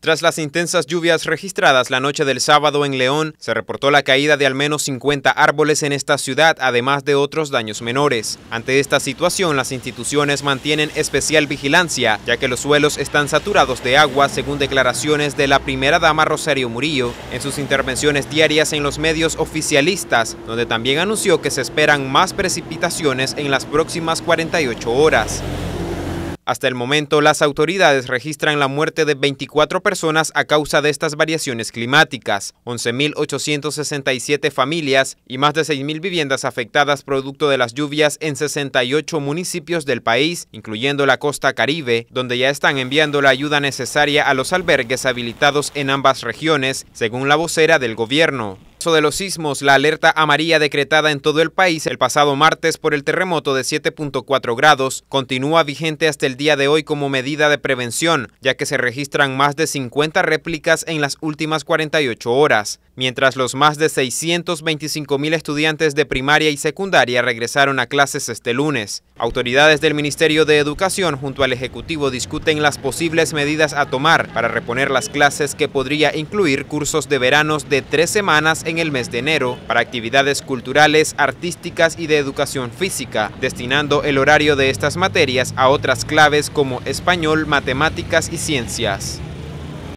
Tras las intensas lluvias registradas la noche del sábado en León, se reportó la caída de al menos 50 árboles en esta ciudad, además de otros daños menores. Ante esta situación, las instituciones mantienen especial vigilancia, ya que los suelos están saturados de agua, según declaraciones de la primera dama Rosario Murillo, en sus intervenciones diarias en los medios oficialistas, donde también anunció que se esperan más precipitaciones en las próximas 48 horas. Hasta el momento, las autoridades registran la muerte de 24 personas a causa de estas variaciones climáticas, 11.867 familias y más de 6.000 viviendas afectadas producto de las lluvias en 68 municipios del país, incluyendo la costa caribe, donde ya están enviando la ayuda necesaria a los albergues habilitados en ambas regiones, según la vocera del gobierno de los sismos, la alerta amarilla decretada en todo el país el pasado martes por el terremoto de 7.4 grados continúa vigente hasta el día de hoy como medida de prevención, ya que se registran más de 50 réplicas en las últimas 48 horas, mientras los más de 625 mil estudiantes de primaria y secundaria regresaron a clases este lunes. Autoridades del Ministerio de Educación junto al Ejecutivo discuten las posibles medidas a tomar para reponer las clases que podría incluir cursos de veranos de tres semanas en el mes de enero para actividades culturales, artísticas y de educación física, destinando el horario de estas materias a otras claves como español, matemáticas y ciencias.